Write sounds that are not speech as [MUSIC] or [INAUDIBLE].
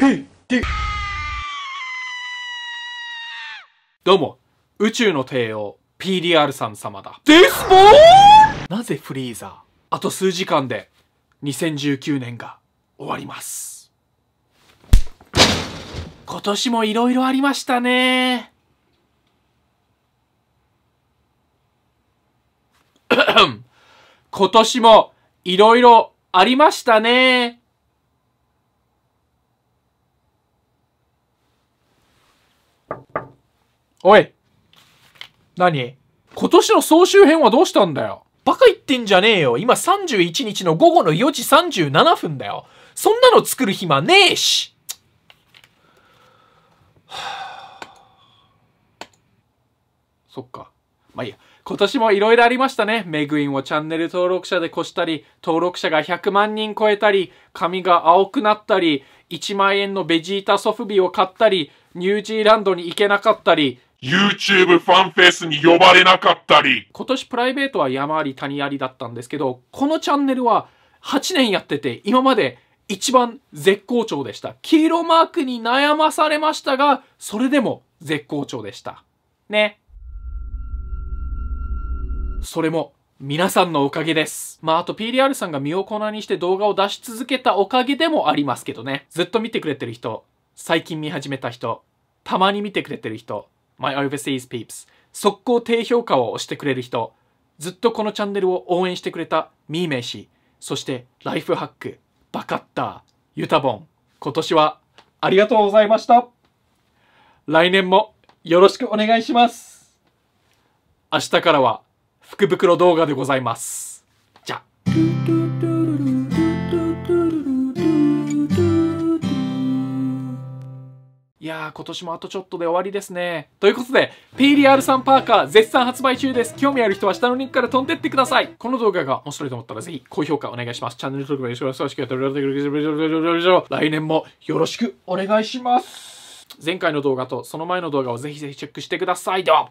PT! どうも、宇宙の帝王、PDR さん様だ。ですもーなぜフリーザーあと数時間で、2019年が終わります。今年も色々ありましたね [CLEARS THROAT] 今年も色々ありましたねおい何今年の総集編はどうしたんだよバカ言ってんじゃねえよ今31日の午後の4時37分だよそんなの作る暇ねえし [SIGHS] そっか。まあいいや。今年もいろいろありましたね。メグインをチャンネル登録者で越したり、登録者が100万人超えたり、髪が青くなったり、1万円のベジータソフビを買ったり、ニュージーランドに行けなかったり、YouTube ファンフェスに呼ばれなかったり。今年プライベートは山あり谷ありだったんですけど、このチャンネルは8年やってて、今まで一番絶好調でした。黄色マークに悩まされましたが、それでも絶好調でした。ね。それも皆さんのおかげです。まあ、あと PDR さんが身を粉にして動画を出し続けたおかげでもありますけどね。ずっと見てくれてる人、最近見始めた人、たまに見てくれてる人、my overseas peeps 速攻低評価を押してくれる人ずっとこのチャンネルを応援してくれたミーメイ氏そしてライフハックバカッターユタボン今年はありがとうございました来年もよろしくお願いします明日からは福袋動画でございますじゃやー、今年もあとちょっとで終わりですね。ということで、PDR さんパーカー絶賛発売中です。興味ある人は下のリンクから飛んでってください。この動画が面白いと思ったらぜひ高評価お願いします。チャンネル登録もよろしくお願いします。来年もよろしくお願いします。前回の動画とその前の動画をぜひぜひチェックしてください。では。